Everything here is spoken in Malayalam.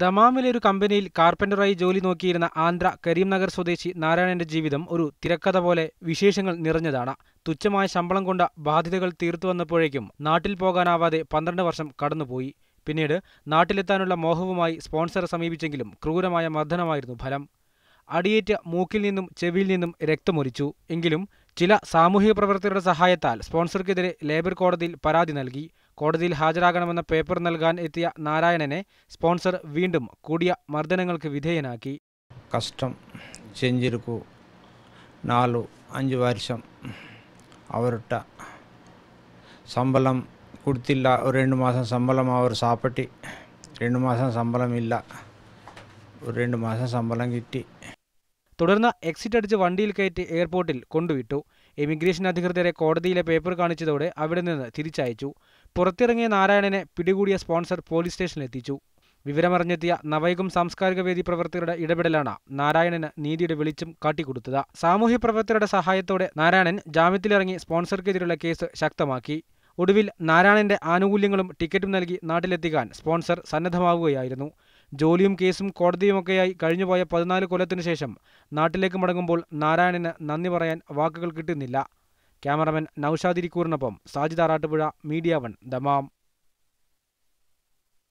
ദമാമിലെ ഒരു കമ്പനിയിൽ കാർപ്പൻ്ററായി ജോലി നോക്കിയിരുന്ന ആന്ധ്ര കരീംനഗർ സ്വദേശി നാരായണന്റെ ജീവിതം ഒരു തിരക്കഥ പോലെ വിശേഷങ്ങൾ നിറഞ്ഞതാണ് തുച്ഛമായ ശമ്പളം കൊണ്ട ബാധ്യതകൾ തീർത്തു വന്നപ്പോഴേക്കും നാട്ടിൽ പോകാനാവാതെ പന്ത്രണ്ട് വർഷം കടന്നുപോയി പിന്നീട് നാട്ടിലെത്താനുള്ള മോഹവുമായി സ്പോൺസറെ സമീപിച്ചെങ്കിലും ക്രൂരമായ മർദ്ദനമായിരുന്നു ഫലം അടിയേറ്റ മൂക്കിൽ നിന്നും ചെവിയിൽ നിന്നും രക്തമൊരിച്ചു എങ്കിലും ചില സാമൂഹിക പ്രവർത്തകരുടെ സഹായത്താൽ സ്പോൺസർക്കെതിരെ ലേബർ കോടതിയിൽ പരാതി നൽകി കോടതിയിൽ ഹാജരാകണമെന്ന പേപ്പർ നൽകാൻ എത്തിയ നാരായണനെ സ്പോൺസർ വീണ്ടും കൂടിയ മർദ്ദനങ്ങൾക്ക് വിധേയനാക്കി കഷ്ടം ചെഞ്ചിരുക്കു നാലു അഞ്ച് വർഷം അവരുടെ ശമ്പളം കൊടുത്തില്ല ഒരു രണ്ടു മാസം ശമ്പളം അവർ സാപ്പിട്ടി രണ്ടു മാസം ശമ്പളം ഇല്ല ഒരു രണ്ടു മാസം ശമ്പളം കിട്ടി തുടർന്ന് എക്സിറ്റ് അടിച്ച് വണ്ടിയിൽ കയറ്റി എയർപോർട്ടിൽ കൊണ്ടുവിട്ടു ഇമിഗ്രേഷൻ അധികൃതരെ കോടതിയിലെ പേപ്പർ കാണിച്ചതോടെ അവിടെ നിന്ന് തിരിച്ചയച്ചു പുറത്തിറങ്ങിയ നാരായണനെ പിടികൂടിയ സ്പോൺസർ പോലീസ് സ്റ്റേഷനിലെത്തിച്ചു വിവരമറിഞ്ഞെത്തിയ നവൈകും സാംസ്കാരിക വേദി പ്രവർത്തകരുടെ ഇടപെടലാണ് നാരായണന് നീതിയുടെ വെളിച്ചം കാട്ടിക്കൊടുത്തത് സാമൂഹ്യ പ്രവർത്തകരുടെ സഹായത്തോടെ നാരായണൻ ജാമ്യത്തിലിറങ്ങി സ്പോൺസർക്കെതിരെയുള്ള കേസ് ശക്തമാക്കി ഒടുവിൽ നാരായണന്റെ ആനുകൂല്യങ്ങളും ടിക്കറ്റും നൽകി നാട്ടിലെത്തിക്കാൻ സ്പോൺസർ സന്നദ്ധമാവുകയായിരുന്നു ജോലിയും കേസും കോടതിയുമൊക്കെയായി കഴിഞ്ഞുപോയ പതിനാല് കൊല്ലത്തിനു ശേഷം നാട്ടിലേക്ക് മടങ്ങുമ്പോൾ നാരായണന് നന്ദി പറയാൻ വാക്കുകൾ കിട്ടുന്നില്ല ക്യാമറമാൻ നൌഷാദിരിക്കൂറിനൊപ്പം Sajid Arattupuzha media one Dammam